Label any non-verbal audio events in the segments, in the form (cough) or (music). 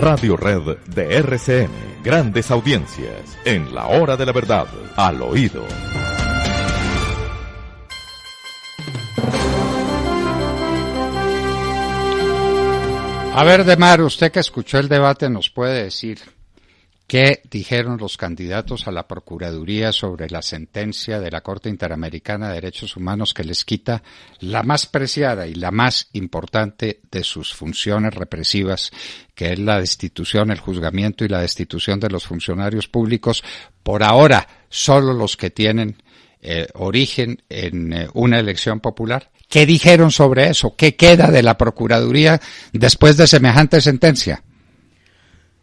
Radio Red de RCN. Grandes audiencias. En la hora de la verdad. Al oído. A ver, Demar, usted que escuchó el debate nos puede decir ¿Qué dijeron los candidatos a la Procuraduría sobre la sentencia de la Corte Interamericana de Derechos Humanos que les quita la más preciada y la más importante de sus funciones represivas, que es la destitución, el juzgamiento y la destitución de los funcionarios públicos? Por ahora, solo los que tienen eh, origen en eh, una elección popular. ¿Qué dijeron sobre eso? ¿Qué queda de la Procuraduría después de semejante sentencia?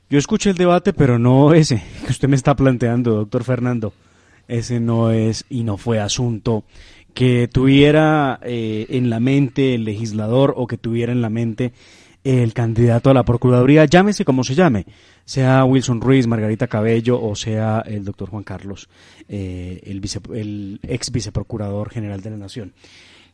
Yo escuché el debate, pero no ese (laughs) que usted me está planteando, doctor Fernando. Ese no es y no fue asunto que tuviera eh, en la mente el legislador o que tuviera en la mente el candidato a la Procuraduría, llámese como se llame, sea Wilson Ruiz, Margarita Cabello o sea el doctor Juan Carlos, eh, el, ex viceprocurador general de la Nación.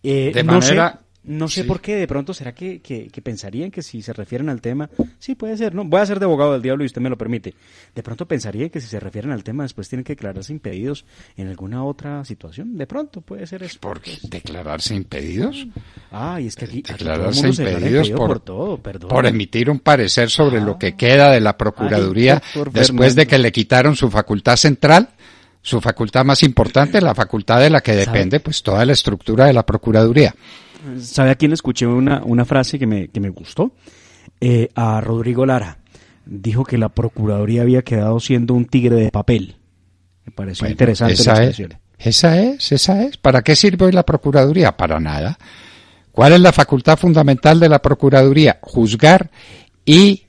Eh, de manera no sé por qué, de pronto, ¿será que, que, pensarían que si se refieren al tema, sí puede ser, ¿no? Voy a ser de abogado del diablo y usted me lo permite. De pronto pensarían que si se refieren al tema después tienen que declararse impedidos en alguna otra situación. De pronto puede ser eso. ¿Por qué? ¿Declararse impedidos? Ah, y es que aquí... Declararse impedidos por, por, todo, perdón. Por emitir un parecer sobre lo que ah. queda de la Procuraduría después de que le quitaron su facultad central su facultad más importante, la facultad de la que depende pues toda la estructura de la Procuraduría. ¿Sabe a quién escuché una, frase que me, gustó? Eh, a Rodrigo Lara. Dijo que la Procuraduría había quedado siendo un tigre de papel. Me pareció interesante esa la Es, esa es, esa es. ¿Para qué sirve hoy la Procuraduría? Para nada. ¿Cuál es la facultad fundamental de la Procuraduría? Juzgar y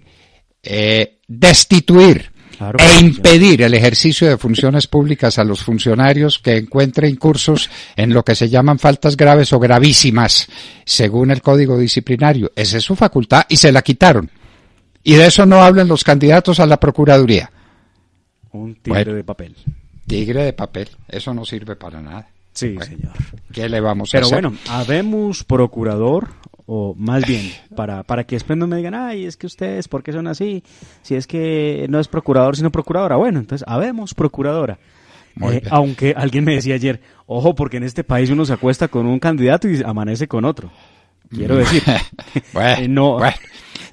eh, destituir e impedir el ejercicio de funciones públicas a los funcionarios que encuentren cursos en lo que se llaman faltas graves o gravísimas, según el Código Disciplinario. Esa es su facultad y se la quitaron. Y de eso no hablan los candidatos a la Procuraduría. Un tigre de papel. Tigre de papel. Eso no sirve para nada. Sí, señor. ¿Qué le vamos a hacer? Pero bueno, habemos procurador o más bien, para, para que después no me digan, ay, es que ustedes, ¿por qué son así? Si es que no es procurador, sino procuradora. Bueno, entonces, habemos procuradora. Eh, aunque alguien me decía ayer, ojo, porque en este país uno se acuesta con un candidato y amanece con otro. Quiero mm. decir, (laughs) (laughs) eh, no,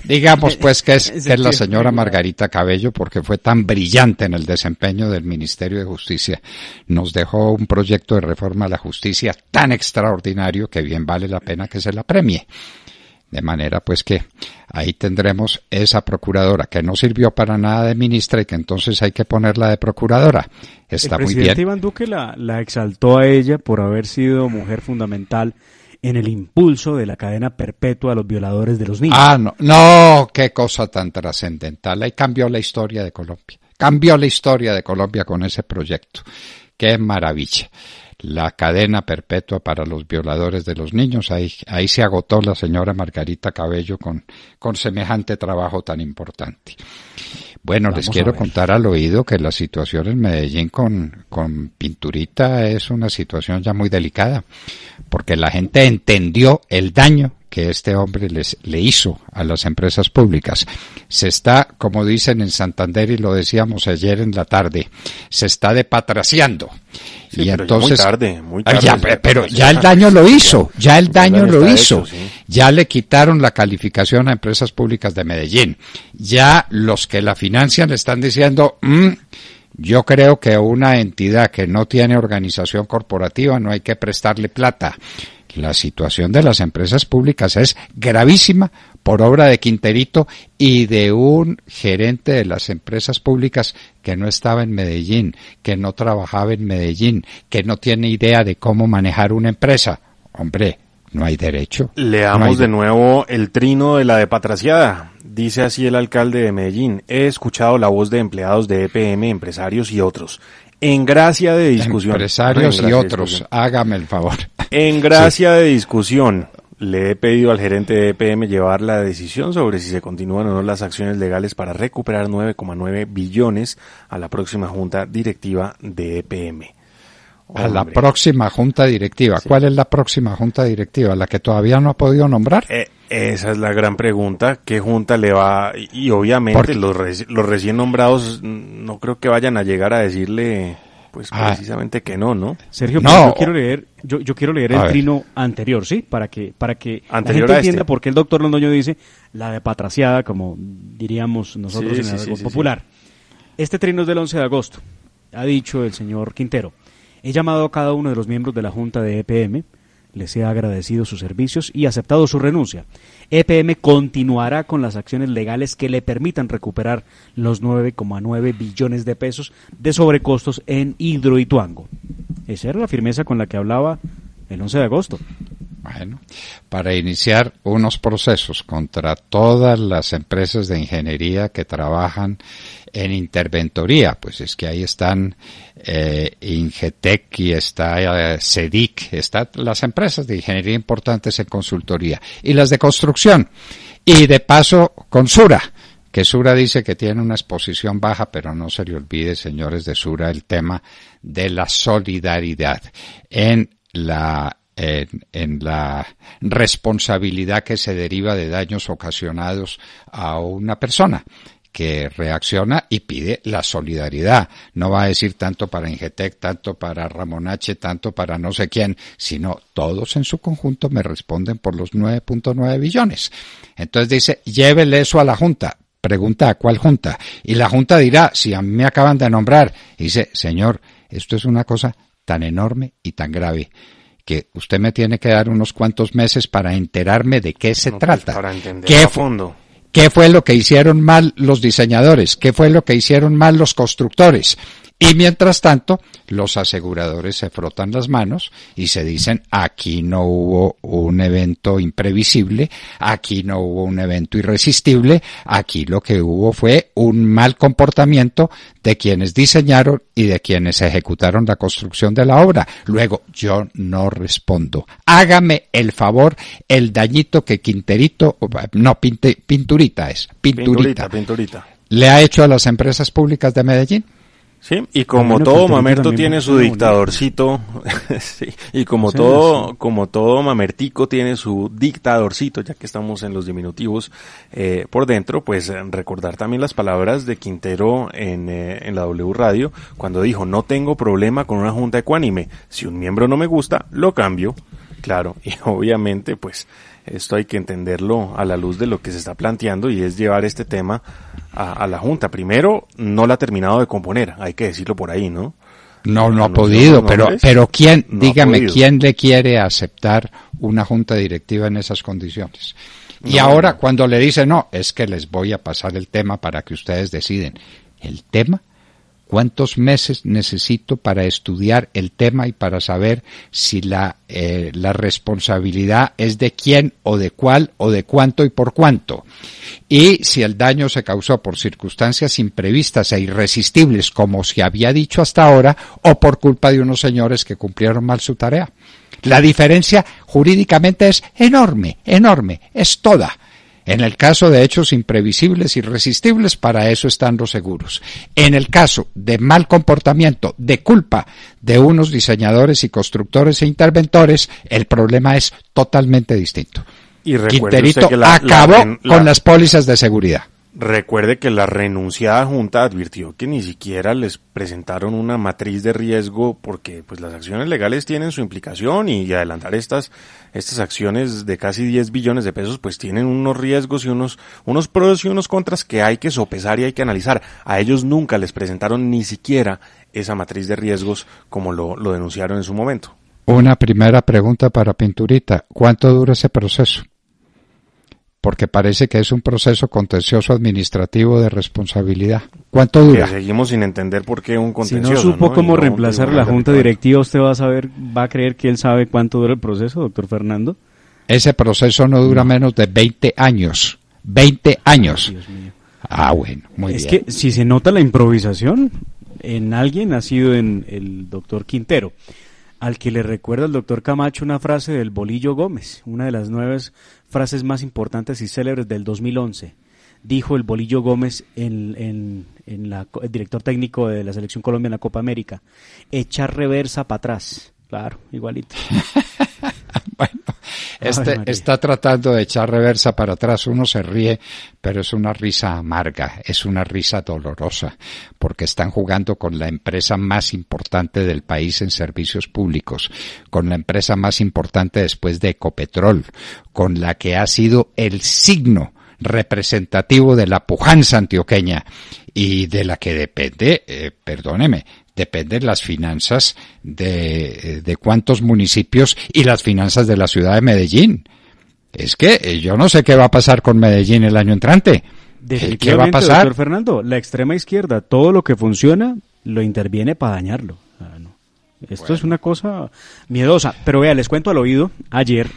Digamos (laughs) pues que es, la señora Margarita Cabello porque fue tan brillante en el desempeño del Ministerio de Justicia. Nos dejó un proyecto de reforma a la justicia tan extraordinario que bien vale la pena que se la premie. De manera pues que ahí tendremos esa procuradora que no sirvió para nada de ministra y que entonces hay que ponerla de procuradora. Está el presidente muy bien. Iván Duque la exaltó a ella por haber sido mujer fundamental en el impulso de la cadena perpetua a los violadores de los niños. Ah, no, no, qué cosa tan trascendental. Ahí cambió la historia de Colombia. Cambió la historia de Colombia con ese proyecto. Qué maravilla la cadena perpetua para los violadores de los niños. Ahí, ahí se agotó la señora Margarita Cabello con, con semejante trabajo tan importante. Bueno, les quiero contar al oído que la situación en Medellín con, con pinturita es una situación ya muy delicada, porque la gente entendió el daño que este hombre les, le hizo a las empresas públicas. Se está, como dicen en Santander y lo decíamos ayer en la tarde, se está depatraciando. y entonces muy ah, tarde, pero, ya el daño lo hizo, ya el daño lo hizo. Ya le quitaron la calificación a empresas públicas de Medellín. Ya los que la financian le están diciendo, mm, yo creo que una entidad que no tiene organización corporativa no hay que prestarle plata. La situación de las empresas públicas es gravísima por obra de Quinterito y de un gerente de las empresas públicas que no estaba en Medellín, que no trabajaba en Medellín, que no tiene idea de cómo manejar una empresa. Hombre, no hay derecho. Leamos de nuevo el trino de la depatraciada. Dice así el alcalde de Medellín. He escuchado la voz de empleados de EPM, empresarios y otros en gracia de discusión. Empresarios y otros, hágame el favor. En gracia de discusión, le he pedido al gerente de EPM llevar la decisión sobre si se continúan o no las acciones legales para recuperar 9,9 billones a la próxima junta directiva de EPM. A la próxima junta directiva. ¿Cuál es la próxima junta directiva? ¿La que todavía no ha podido nombrar? Eh, esa es la gran pregunta. ¿Qué junta le va? Y, obviamente los, recién nombrados no creo que vayan a llegar a decirle pues ah. precisamente que no, ¿no? Sergio, yo quiero leer, yo, yo quiero leer el trino anterior, ¿sí? Para que, para que la gente entienda este. por qué el doctor Londoño dice la de patraciada, como diríamos nosotros en el popular. Este trino es del 11 de agosto, ha dicho el señor Quintero. He llamado a cada uno de los miembros de la Junta de EPM, les he agradecido sus servicios y aceptado su renuncia. EPM continuará con las acciones legales que le permitan recuperar los 9,9 billones de pesos de sobrecostos en Hidro Hidroituango. Esa era la firmeza con la que hablaba el 11 de agosto. Bueno, para iniciar unos procesos contra todas las empresas de ingeniería que trabajan en interventoría, pues es que ahí están eh, Ingetec y está eh, CEDIC, están las empresas de ingeniería importantes en consultoría y las de construcción y de paso con Sura que Sura dice que tiene una exposición baja, pero no se le olvide, señores de Sura, el tema de la solidaridad en la en, la responsabilidad que se deriva de daños ocasionados a una persona que reacciona y pide la solidaridad. No va a decir tanto para Ingetec, tanto para H., tanto para no sé quién, sino todos en su conjunto me responden por los 9.9 billones. Entonces dice, llévele eso a la Junta. Pregunta, ¿a cuál Junta? Y la Junta dirá, si a mí me acaban de nombrar, dice, señor, esto es una cosa tan enorme y tan grave que usted me tiene que dar unos cuantos meses para enterarme de qué se pues, trata. ¿Qué fondo. ¿Qué fue lo que hicieron mal los diseñadores? ¿Qué fue lo que hicieron mal los constructores? Y mientras tanto, los aseguradores se frotan las manos y se dicen, aquí no hubo un evento imprevisible, aquí no hubo un evento irresistible, aquí lo que hubo fue un mal comportamiento de quienes diseñaron y de quienes ejecutaron la construcción de la obra. Luego, yo no respondo. Hágame el favor, el dañito que Quinterito, no, Pinturita es, Pinturita. ¿Le ha hecho a las empresas públicas de Medellín? (laughs) Sí, y como todo mamerto tiene su dictadorcito, y como todo, como todo mamertico tiene su dictadorcito, ya que estamos en los diminutivos eh, por dentro, pues eh, recordar también las palabras de Quintero en, eh, en la W Radio, cuando dijo, no tengo problema con una junta ecuánime, si un miembro no me gusta, lo cambio. Claro, (laughs) y obviamente pues esto hay que entenderlo a la luz de lo que se está planteando y es llevar este tema a, la Junta. Primero, no la ha terminado de componer, hay que decirlo por ahí, ¿no? No, no, ha podido, pero, pero ¿quién, dígame, quién le quiere aceptar una junta directiva en esas condiciones? Y ahora cuando le dice no, es que les voy a pasar el tema para que ustedes deciden. El tema ¿Cuántos meses necesito para estudiar el tema y para saber si eh, la, responsabilidad es de quién o de cuál o de cuánto y por cuánto? Y si el daño se causó por circunstancias imprevistas e irresistibles, como se había dicho hasta ahora, o por culpa de unos señores que cumplieron mal su tarea. La diferencia jurídicamente es enorme, enorme, es toda. En el caso de hechos imprevisibles, irresistibles, para eso están los seguros. En el caso de mal comportamiento, de culpa de unos diseñadores y constructores e interventores, el problema es totalmente distinto. Y Quinterito acabó con las pólizas de seguridad. Recuerde que la renunciada Junta advirtió que ni siquiera les presentaron una matriz de riesgo porque pues, las acciones legales tienen su implicación y adelantar estas, estas acciones de casi 10 billones de pesos pues tienen unos riesgos y unos, unos pros y unos contras que hay que sopesar y hay que analizar. A ellos nunca les presentaron ni siquiera esa matriz de riesgos como lo, lo denunciaron en su momento. Una primera pregunta para Pinturita. ¿Cuánto dura ese proceso? porque parece que es un proceso contencioso administrativo de responsabilidad. ¿Cuánto dura? seguimos sin entender por qué un contencioso. Si no supo cómo reemplazar la junta directiva, usted va a saber, va a creer que él sabe cuánto dura el proceso, doctor Fernando. Ese proceso no dura menos de 20 años. 20 años. Ah, bueno, muy bien. Es que si se nota la improvisación en alguien ha sido en el doctor Quintero al que le recuerda el doctor Camacho una frase del Bolillo Gómez, una de las nuevas frases más importantes y célebres del 2011. Dijo el Bolillo Gómez, en, la, el director técnico de la Selección Colombia en la Copa América, echar reversa para atrás. Claro, igualito. (laughs) Bueno, este está tratando de echar reversa para atrás. Uno se ríe, pero es una risa amarga, es una risa dolorosa, porque están jugando con la empresa más importante del país en servicios públicos, con la empresa más importante después de Ecopetrol, con la que ha sido el signo representativo de la pujanza antioqueña y de la que depende, eh, perdóneme, dependen las finanzas de, cuántos municipios y las finanzas de la ciudad de Medellín. Es que eh, yo no sé qué va a pasar con Medellín el año entrante. Eh, ¿Qué va a pasar? Doctor Fernando, la extrema izquierda, todo lo que funciona, lo interviene para dañarlo. Ah, Esto es una cosa miedosa. Pero vea, les cuento al oído, ayer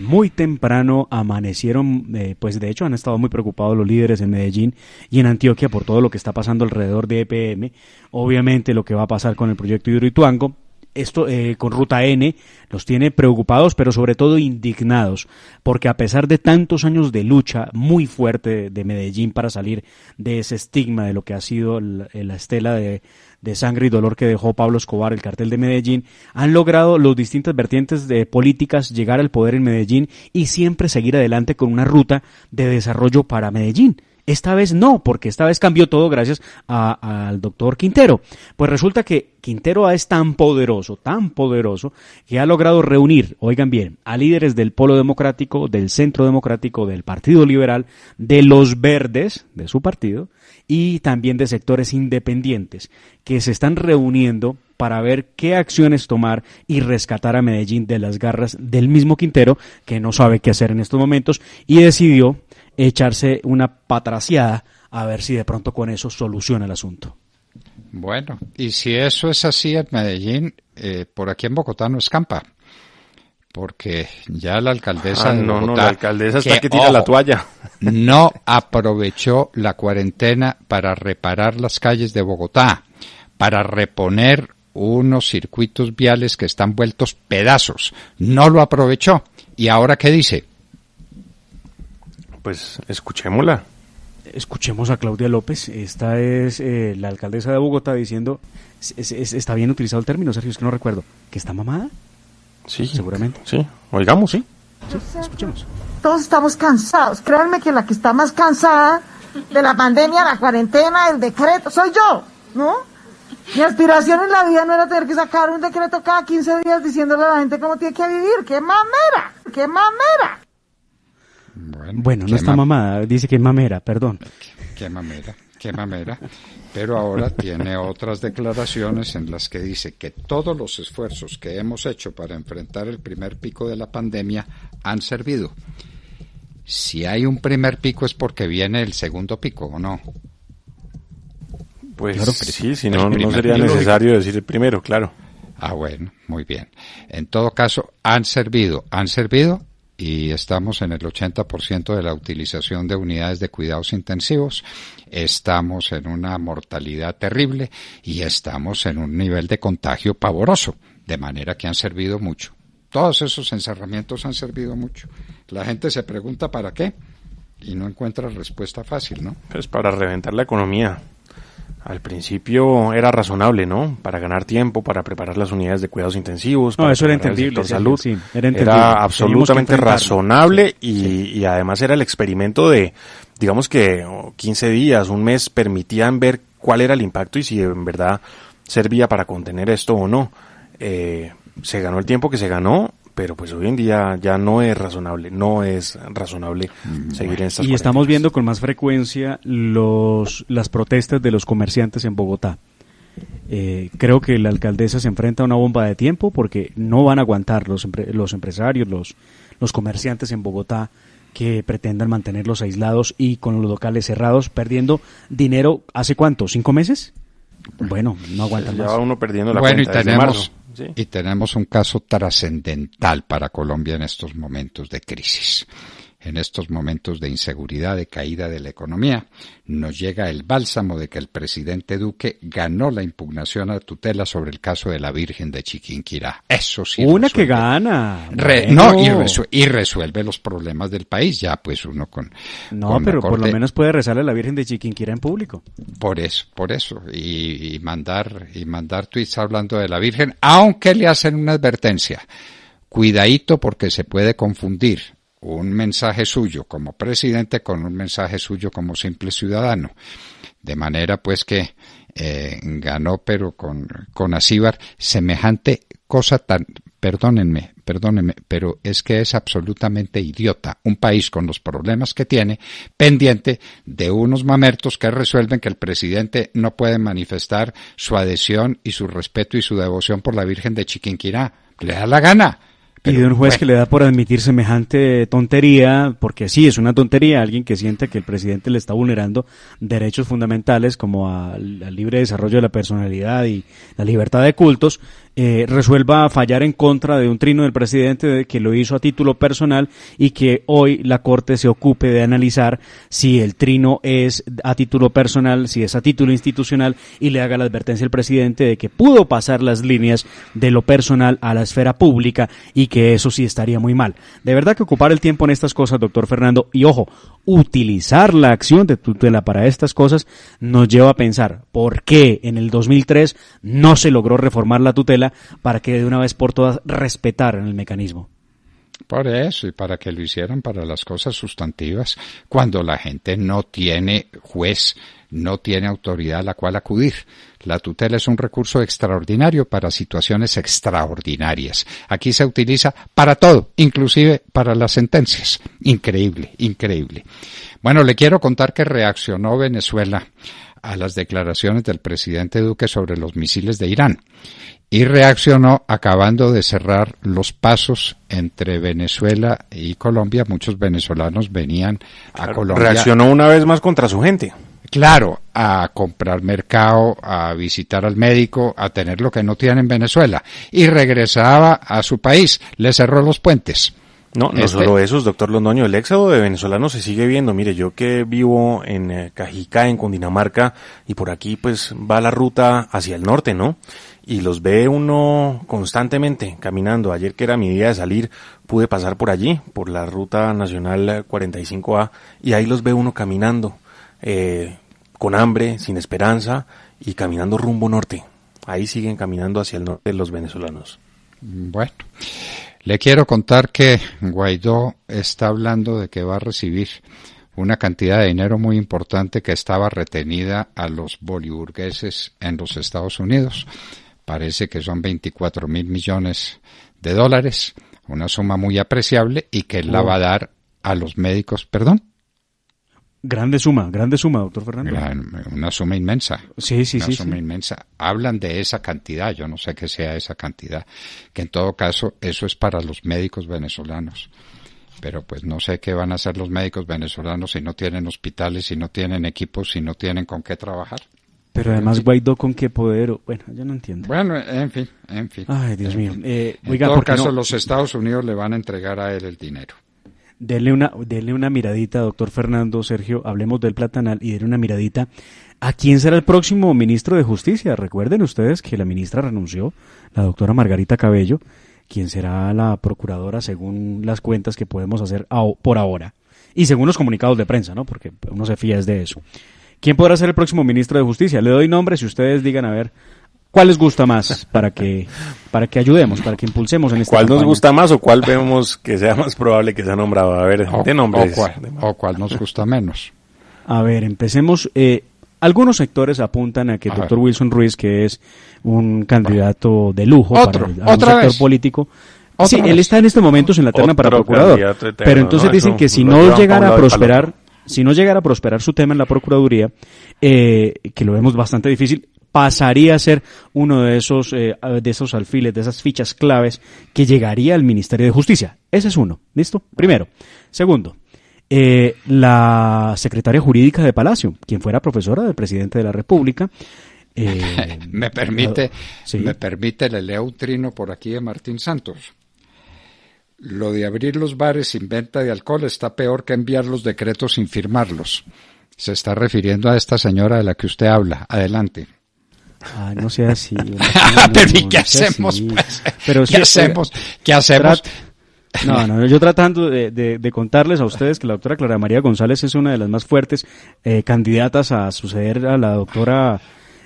muy temprano, amanecieron, eh, pues de hecho han estado muy preocupados los líderes en Medellín y en Antioquia por todo lo que está pasando alrededor de EPM, obviamente lo que va a pasar con el proyecto Hidroituango, esto eh, con Ruta N los tiene preocupados, pero sobre todo indignados, porque a pesar de tantos años de lucha muy fuerte de, Medellín para salir de ese estigma de lo que ha sido la estela de, de sangre y dolor que dejó Pablo Escobar, el cartel de Medellín, han logrado los distintas vertientes de políticas llegar al poder en Medellín y siempre seguir adelante con una ruta de desarrollo para Medellín. Esta vez no, porque esta vez cambió todo gracias al doctor Quintero. Pues resulta que Quintero es tan poderoso, tan poderoso, que ha logrado reunir, oigan bien, a líderes del Polo Democrático, del Centro Democrático, del Partido Liberal, de los Verdes, de su partido, y también de sectores independientes, que se están reuniendo para ver qué acciones tomar y rescatar a Medellín de las garras del mismo Quintero, que no sabe qué hacer en estos momentos, y decidió echarse una patraciada a ver si de pronto con eso soluciona el asunto. Bueno, y si eso es así en Medellín, eh, por aquí en Bogotá no escampa. Porque ya la alcaldesa. Ah, no, no, la alcaldesa está que, tira la toalla. No aprovechó la cuarentena para reparar las calles de Bogotá, para reponer unos circuitos viales que están vueltos pedazos. No lo aprovechó. ¿Y ahora qué dice? Pues escuchémosla. Escuchemos a Claudia López, esta es eh, la alcaldesa de Bogotá diciendo, está bien utilizado el término, Sergio, es que no recuerdo, que está mamada. Sí. Seguramente. Sí, oigamos, sí. sí escuchemos. Todos estamos cansados, créanme que la que está más cansada de la pandemia, la cuarentena, el decreto, soy yo, ¿no? Mi aspiración en la vida no era tener que sacar un decreto cada 15 días diciéndole a la gente cómo tiene que vivir, qué mamera, qué mamera. Bueno, no está mamada, dice que mamera, perdón. Qué mamera, qué mamera. Pero ahora tiene otras declaraciones en las que dice que todos los esfuerzos que hemos hecho para enfrentar el primer pico de la pandemia han servido. Si hay un primer pico es porque viene el segundo pico, ¿o no? Pues sí, si no, no sería necesario decir el primero, claro. Ah, bueno, muy bien. En todo caso, han servido, han servido y estamos en el 80% de la utilización de unidades de cuidados intensivos, estamos en una mortalidad terrible y estamos en un nivel de contagio pavoroso, de manera que han servido mucho. Todos esos encerramientos han servido mucho. La gente se pregunta para qué y no encuentra respuesta fácil, ¿no? Es para reventar la economía. Al principio era razonable, ¿no? Para ganar tiempo, para preparar las unidades de cuidados intensivos. No, eso era entendible. Salud. era, absolutamente razonable y, y, además era el experimento de, digamos que 15 días, un mes, permitían ver cuál era el impacto y si en verdad servía para contener esto o no. Eh, se ganó el tiempo que se ganó pero pues hoy en día ya no es razonable, no es razonable mm. seguir en estas Y estamos viendo con más frecuencia los, las protestas de los comerciantes en Bogotá. Eh, creo que la alcaldesa se enfrenta a una bomba de tiempo porque no van a aguantar los, los empresarios, los, los comerciantes en Bogotá que pretendan mantenerlos aislados y con los locales cerrados, perdiendo dinero, ¿hace cuánto? ¿Cinco meses? Bueno, no aguantan más. uno perdiendo la bueno, Y tenemos, y tenemos un caso trascendental para Colombia en estos momentos de crisis en estos momentos de inseguridad, de caída de la economía. Nos llega el bálsamo de que el presidente Duque ganó la impugnación a tutela sobre el caso de la Virgen de Chiquinquirá. Eso sí. Una que gana. No, y, resuelve, los problemas del país, ya pues uno con... No, pero por lo menos puede rezarle a la Virgen de Chiquinquirá en público. Por eso, por eso. Y, y mandar, y mandar tweets hablando de la Virgen, aunque le hacen una advertencia cuidadito porque se puede confundir un mensaje suyo como presidente con un mensaje suyo como simple ciudadano. De manera pues que eh, ganó pero con, con Asíbar semejante cosa tan, perdónenme, perdónenme, pero es que es absolutamente idiota un país con los problemas que tiene pendiente de unos mamertos que resuelven que el presidente no puede manifestar su adhesión y su respeto y su devoción por la Virgen de Chiquinquirá. Le da la gana y de un juez que le da por admitir semejante tontería, porque sí, es una tontería, alguien que siente que el presidente le está vulnerando derechos fundamentales como al libre desarrollo de la personalidad y la libertad de cultos, eh, resuelva fallar en contra de un trino del presidente que lo hizo a título personal y que hoy la Corte se ocupe de analizar si el trino es a título personal, si es a título institucional y le haga la advertencia al presidente de que pudo pasar las líneas de lo personal a la esfera pública y que eso sí estaría muy mal. De verdad que ocupar el tiempo en estas cosas, doctor Fernando, y ojo, utilizar la acción de tutela para estas cosas nos lleva a pensar por qué en el 2003 no se logró reformar la tutela para que de una vez por todas respetaran el mecanismo. Por eso, y para que lo hicieran para las cosas sustantivas, cuando la gente no tiene juez no tiene autoridad a la cual acudir. La tutela es un recurso extraordinario para situaciones extraordinarias. Aquí se utiliza para todo, inclusive para las sentencias. Increíble, increíble. Bueno, le quiero contar que reaccionó Venezuela a las declaraciones del presidente Duque sobre los misiles de Irán y reaccionó acabando de cerrar los pasos entre Venezuela y Colombia. Muchos venezolanos venían a Colombia. Reaccionó una vez más contra su gente claro, a comprar mercado, a visitar al médico, a tener lo que no tienen en Venezuela. Y regresaba a su país, le cerró los puentes. No, no este solo eso, doctor Londoño, el éxodo de venezolanos se sigue viendo. Mire, yo que vivo en eh, Cajicá, en Cundinamarca, y por aquí pues va la ruta hacia el norte, ¿no? Y los ve uno constantemente caminando. Ayer que era mi día de salir, pude pasar por allí, por la ruta nacional 45A, y ahí los ve uno caminando. Eh, con hambre, sin esperanza y caminando rumbo norte. Ahí siguen caminando hacia el norte los venezolanos. Bueno, le quiero contar que Guaidó está hablando de que va a recibir una cantidad de dinero muy importante que estaba retenida a los boliburgueses en los Estados Unidos. Parece que son 24 mil millones de dólares, una suma muy apreciable y que él la va a dar a los médicos, perdón. Grande suma, grande suma, doctor Fernando. una suma inmensa. Sí, sí, sí. Una suma inmensa. Hablan de esa cantidad, yo no sé qué sea esa cantidad, que en todo caso eso es para los médicos venezolanos. Pero pues no sé qué van a hacer los médicos venezolanos si no tienen hospitales, si no tienen equipos, si no tienen con qué trabajar. Pero además Guaidó con qué poder, bueno, yo no entiendo. Bueno, en fin, en fin. Ay, Dios mío. Eh, en todo caso, los Estados Unidos le van a entregar a él el dinero denle una, una miradita, doctor Fernando, Sergio, hablemos del platanal y denle una miradita a quién será el próximo ministro de Justicia. Recuerden ustedes que la ministra renunció, la doctora Margarita Cabello, quien será la procuradora según las cuentas que podemos hacer por ahora y según los comunicados de prensa, ¿no? Porque uno se fía es de eso. ¿Quién podrá ser el próximo ministro de Justicia? Le doy nombre, si ustedes digan a ver ¿Cuál les gusta más para que, para que ayudemos, para que impulsemos en esta ¿Cuál nos gusta más o cuál vemos que sea más probable que sea nombrado? A ver, de nombres. O cuál, nos gusta menos. A ver, empecemos. Eh, algunos sectores apuntan a que el doctor Wilson Ruiz, que es un candidato de lujo Otro, para sector político, sí, él está en este momento en la terna para procurador. pero entonces dicen que si no llegara a prosperar, si no llegara a prosperar su tema en la Procuraduría, eh, que lo vemos bastante difícil, pasaría a ser uno de esos, eh, de esos alfiles, de esas fichas claves que llegaría al Ministerio de Justicia. Ese es uno. ¿Listo? Primero. Segundo. Eh, la secretaria jurídica de Palacio, quien fuera profesora del presidente de la República. Eh, (laughs) me permite, ah, me permite, le leo un trino por aquí de Martín Santos. Lo de abrir los bares sin venta de alcohol está peor que enviar los decretos sin firmarlos. Se está refiriendo a esta señora de la que usted habla. Adelante. Ah, no sea así. pero ¿y qué hacemos? ¿Qué hacemos? ¿Qué hacemos? No, no, yo tratando de, de, contarles a ustedes que la doctora Clara María González es una de las más fuertes eh, candidatas a suceder a la doctora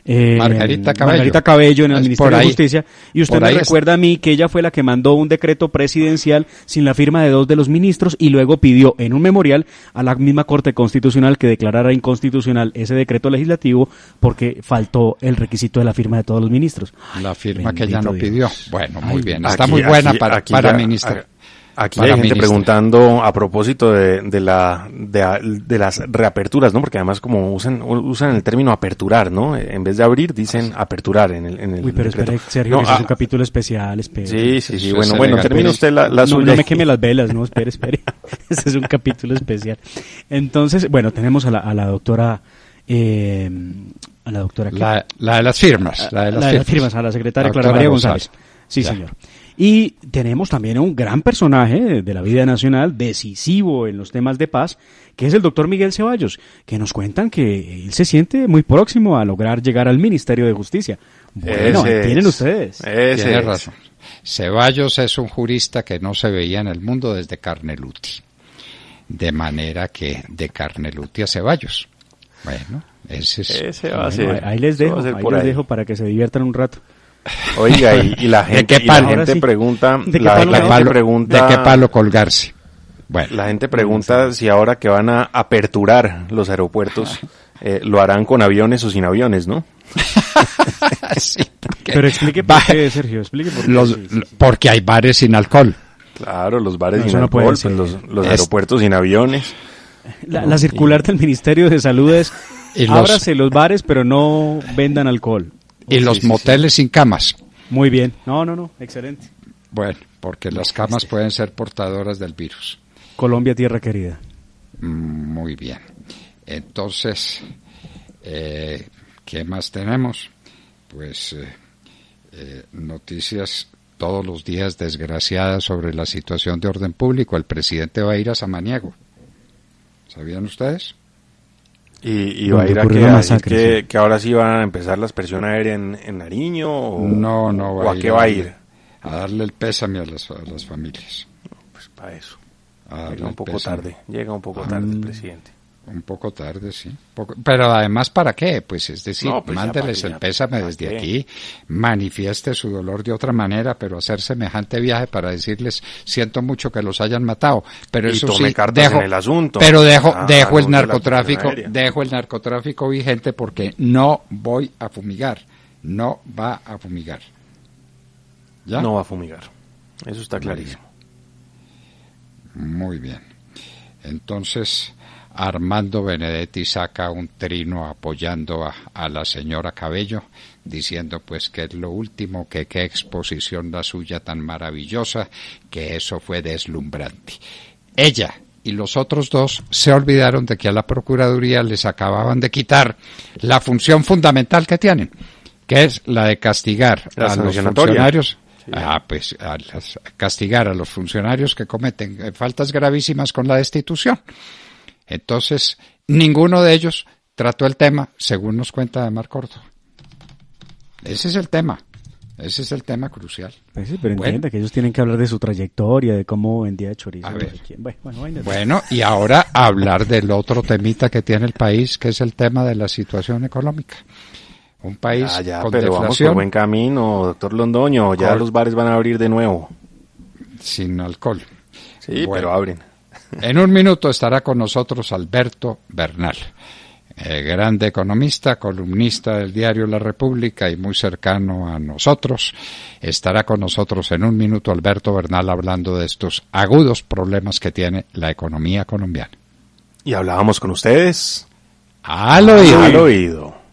eh, Margarita Cabello. Margarita Cabello en el Ministerio de Justicia. Y usted me recuerda a mí que ella fue la que mandó un decreto presidencial sin la firma de dos de los ministros y luego pidió en un memorial a la misma Corte Constitucional que declarara inconstitucional ese decreto legislativo porque faltó el requisito de la firma de todos los ministros. La firma que ella no pidió. Bueno, muy bien. Está muy buena para, para ministra. Aquí hay gente preguntando a propósito de, de la, de, las reaperturas, ¿no? Porque además como usan, usan el término aperturar, ¿no? En vez de abrir, dicen ah, aperturar en el, en el Uy, pero espera, Sergio, es ah, un capítulo especial, espera. Sí, sí, sí. Bueno, bueno, termina usted la, la no, suya. No me queme las velas, no, espere, espere. (laughs) (laughs) Este es un capítulo especial. Entonces, bueno, tenemos a la, a la doctora... Eh, a la doctora... La, la, de las firmas. La de las, la firmas. a la secretaria Clara María González. Sí, señor. Y tenemos también un gran personaje de la vida nacional, decisivo en los temas de paz, que es el doctor Miguel Ceballos, que nos cuentan que él se siente muy próximo a lograr llegar al Ministerio de Justicia. Bueno, tienen ustedes. Tiene razón. Ceballos es un jurista que no se veía en el mundo desde Carneluti. De manera que de Carneluti a Ceballos. Bueno, ese es. Ahí les dejo, ahí les dejo para que se diviertan un rato. Oiga, y, la gente, pregunta, ¿De qué, palo, pregunta, qué palo colgarse? Bueno. La gente pregunta si ahora que van a aperturar los aeropuertos, eh, lo harán con aviones o sin aviones, ¿no? (laughs) Pero explique por qué, Sergio, explique por qué. Los, porque hay bares sin alcohol. Claro, los bares sin alcohol, pues, los, aeropuertos sin aviones. La, circular del Ministerio de Salud es... (laughs) Ábrase los bares, pero no vendan alcohol y oh, los moteles sin camas. Muy bien. No, no, no. Excelente. Bueno, porque las este. camas pueden ser portadoras del virus. Colombia, tierra querida. Muy bien. Entonces, eh, ¿qué más tenemos? Pues eh, eh, noticias todos los días desgraciadas sobre la situación de orden público. El presidente va a ir a Samaniego. ¿Sabían ustedes? Y, va a ir a que, que, ahora sí van a empezar las expresión aéreas en, Nariño o, no, no va o a, qué va a ir. A darle el pésame a las, familias. pues para eso. Llega un poco tarde, llega un poco tarde el presidente. Un poco tarde, sí. pero además, ¿para qué? Pues es decir, pues el pésame desde aquí, manifieste su dolor de otra manera, pero hacer semejante viaje para decirles, siento mucho que los hayan matado, pero y eso sí, dejo, el asunto. Pero dejo, ah, dejo el narcotráfico, dejo el narcotráfico vigente porque no voy a fumigar, no va a fumigar. ¿Ya? No va a fumigar, eso está clarísimo. Muy bien. Entonces, Armando Benedetti saca un trino apoyando a, la señora Cabello, diciendo pues que es lo último, que qué exposición la suya tan maravillosa, que eso fue deslumbrante. Ella y los otros dos se olvidaron de que a la Procuraduría les acababan de quitar la función fundamental que tienen, que es la de castigar a los funcionarios ah, pues, castigar a los funcionarios que cometen faltas gravísimas con la destitución. Entonces, ninguno de ellos trató el tema, según nos cuenta de Corto. Ese es el tema. Ese es el tema crucial. Pues pero que ellos tienen que hablar de su trayectoria, de cómo vendía chorizo. Bueno, bueno, y ahora hablar del otro temita que tiene el país, que es el tema de la situación económica. Un país con pero deflación. vamos por buen camino, doctor Londoño. Ya los bares van a abrir de nuevo. Sin alcohol. Sí, pero abren. En un minuto estará con nosotros Alberto Bernal, eh, grande economista, columnista del diario La República y muy cercano a nosotros. Estará con nosotros en un minuto Alberto Bernal hablando de estos agudos problemas que tiene la economía colombiana. Y hablábamos con ustedes. Al oído. Al oído.